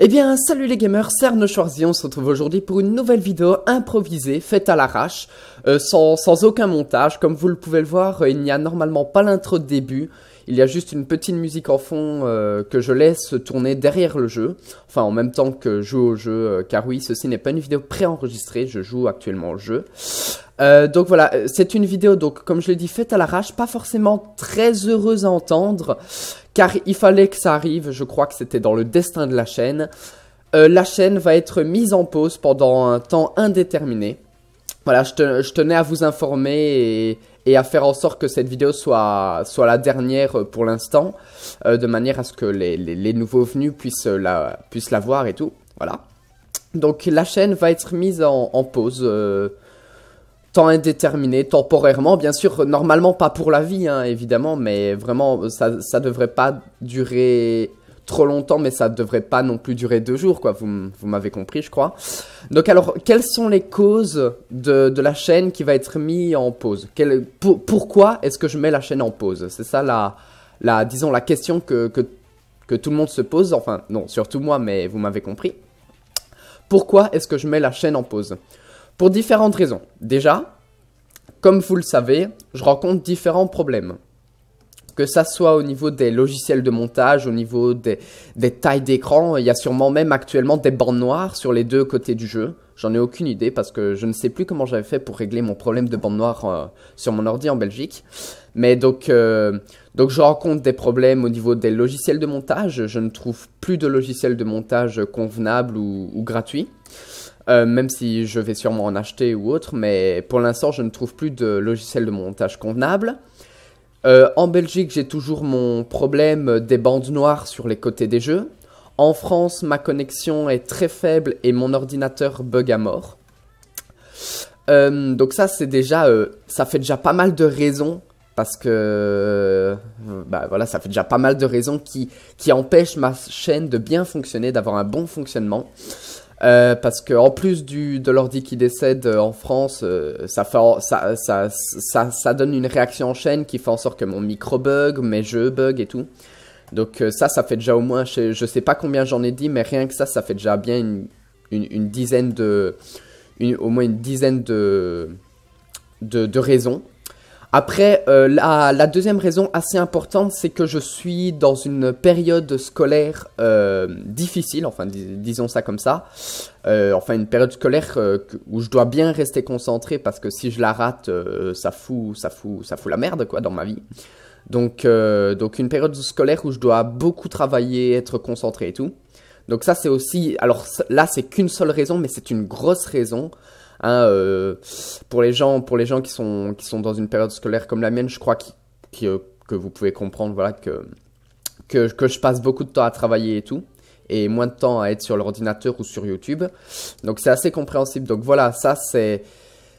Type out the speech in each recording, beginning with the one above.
Eh bien, salut les gamers, c'est Arnaud on se retrouve aujourd'hui pour une nouvelle vidéo improvisée, faite à l'arrache, euh, sans, aucun montage. Comme vous le pouvez le voir, euh, il n'y a normalement pas l'intro de début, il y a juste une petite musique en fond euh, que je laisse tourner derrière le jeu, enfin en même temps que je joue au jeu, car oui, ceci n'est pas une vidéo préenregistrée, je joue actuellement au jeu. donc voilà, c'est une vidéo, donc comme je l'ai dit, faite à l'arrache, pas forcément très heureuse à entendre, car il fallait que ça arrive, je crois que c'était dans le destin de la chaîne. Euh, la chaîne va être mise en pause pendant un temps indéterminé. Voilà, je, tenais à vous informer et, à faire en sorte que cette vidéo soit, soit la dernière pour l'instant, euh, de manière à ce que les, nouveaux venus puissent la, la, voir et tout. Voilà. Donc la chaîne va être mise en, pause. Euh, temps indéterminé, temporairement, bien sûr, normalement pas pour la vie, hein, évidemment, mais vraiment, ça, ça devrait pas durer trop longtemps, mais ça devrait pas non plus durer deux jours, quoi. Vous, m'avez compris, je crois. Donc, alors, quelles sont les causes de, la chaîne qui va être mise en pause Pourquoi est-ce que je mets la chaîne en pause C'est ça la, la, disons, la question que, que, que tout le monde se pose, enfin, non, surtout moi, mais vous m'avez compris. Pourquoi est-ce que je mets la chaîne en pause pour différentes raisons. Déjà, comme vous le savez, je rencontre différents problèmes. Que ça soit au niveau des logiciels de montage, au niveau des, tailles d'écran, il y a sûrement même actuellement des bandes noires sur les deux côtés du jeu. J'en ai aucune idée parce que je ne sais plus comment j'avais fait pour régler mon problème de bandes noire euh, sur mon ordi en Belgique. Mais donc, euh, donc je rencontre des problèmes au niveau des logiciels de montage. Je ne trouve plus de logiciels de montage convenables ou, ou gratuits. Euh, même si je vais sûrement en acheter ou autre, mais pour l'instant, je ne trouve plus de logiciel de montage convenable. Euh, en Belgique, j'ai toujours mon problème des bandes noires sur les côtés des jeux. En France, ma connexion est très faible et mon ordinateur bug à mort. Euh, donc ça, c'est déjà, ça fait déjà pas mal de raisons parce que, bah voilà, ça fait déjà pas mal de raisons qui empêchent ma chaîne de bien fonctionner, d'avoir un bon fonctionnement. Euh, parce que en plus de l'ordi qui décède euh, en France, euh, ça, donne une réaction en chaîne qui fait en sorte que mon micro bug, mes jeux bug et tout. Donc ça, ça fait déjà au moins, je, sais pas combien j'en ai dit, mais rien que ça, ça fait déjà bien une, dizaine de, au moins une dizaine de raisons après, euh, la, deuxième raison assez importante, c'est que je suis dans une période scolaire euh, difficile, enfin disons ça comme ça, euh, enfin une période scolaire où je dois bien rester concentré parce que si je la rate, ça fout, ça fout, ça fout la merde quoi dans ma vie. Donc, donc une période scolaire où je dois beaucoup travailler, être concentré et tout. Donc ça c'est aussi, alors là c'est qu'une seule raison, mais c'est une grosse raison. Euh, pour les gens, pour les gens qui sont qui sont dans une période scolaire comme la mienne, je crois euh, que vous pouvez comprendre, voilà que, que que je passe beaucoup de temps à travailler et tout et moins de temps à être sur l'ordinateur ou sur YouTube. Donc c'est assez compréhensible. Donc voilà, ça c'est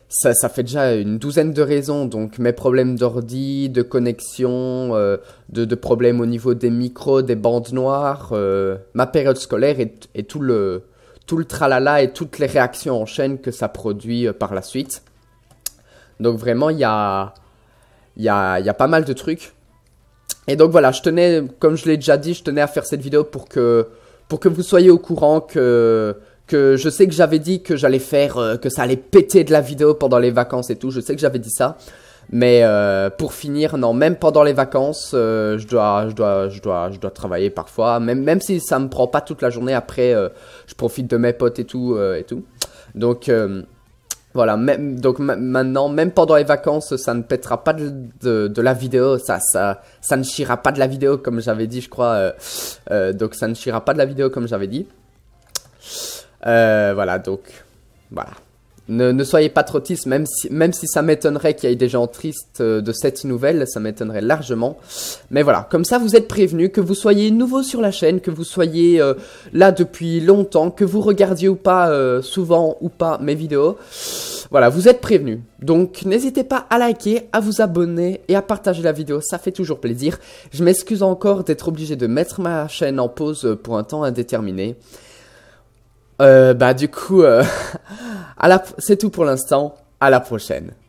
ça, ça, fait déjà une douzaine de raisons. Donc mes problèmes d'ordi, de connexion, euh, de, de, problèmes au niveau des micros, des bandes noires, ma période scolaire et, et tout le tout le tralala et toutes les réactions en chaîne que ça produit euh, par la suite. Donc vraiment, il y a, y, pas mal de trucs. Et donc voilà, je tenais, comme je l'ai déjà dit, je tenais à faire cette vidéo pour que, pour que vous soyez au courant que, que je sais que j'avais dit que j'allais faire, euh, que ça allait péter de la vidéo pendant les vacances et tout. Je sais que j'avais dit ça. Mais euh, pour finir, non, même pendant les vacances, euh, je, dois, je, dois, je, dois, je dois travailler parfois, même, même si ça me prend pas toute la journée, après euh, je profite de mes potes et tout. et tout. Donc voilà, même, donc maintenant, même pendant les vacances, ça ne pètera pas de, la vidéo, ça, ça, ça ne chira pas de la vidéo comme j'avais dit, je crois. donc ça ne chira pas de la vidéo comme j'avais dit. voilà, donc voilà. Ne, soyez pas trop même si, même si ça m'étonnerait qu'il y ait des gens tristes euh, de cette nouvelle, ça m'étonnerait largement. Mais voilà, comme ça vous êtes prévenus, que vous soyez nouveau sur la chaîne, que vous soyez euh, là depuis longtemps, que vous regardiez ou pas, euh, souvent ou pas mes vidéos. Voilà, vous êtes prévenus. Donc n'hésitez pas à liker, à vous abonner et à partager la vidéo, ça fait toujours plaisir. Je m'excuse encore d'être obligé de mettre ma chaîne en pause pour un temps indéterminé. Euh, bah du coup, euh, la, c'est tout pour l'instant. À la prochaine.